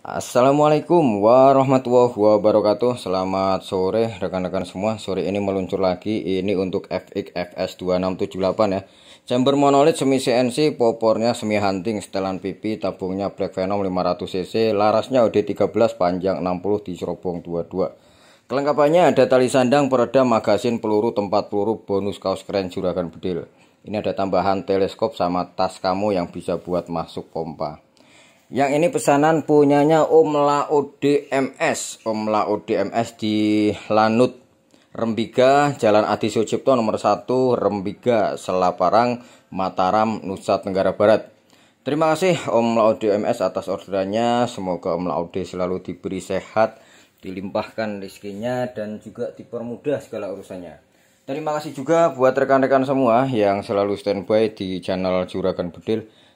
Assalamualaikum warahmatullahi wabarakatuh Selamat sore rekan-rekan semua Sore ini meluncur lagi Ini untuk FX FS2678 ya Chamber monolith semi CNC Popornya semi hunting setelan pipi Tabungnya Black Venom 500cc Larasnya OD13 panjang 60 di serobong 22 Kelengkapannya ada tali sandang, peredam, magasin, peluru, tempat peluru, bonus kaos keren juragan bedil Ini ada tambahan teleskop sama tas kamu yang bisa buat masuk pompa yang ini pesanan punyanya Om ODMS Om Laode di Lanut, Rembiga, Jalan Adi Sucipto nomor 1, Rembiga, Selaparang, Mataram, Nusa Tenggara Barat. Terima kasih Om ODMS atas orderannya. Semoga Om Laode selalu diberi sehat, dilimpahkan rezekinya dan juga dipermudah segala urusannya. Terima kasih juga buat rekan-rekan semua yang selalu standby di channel Juragan Bedil.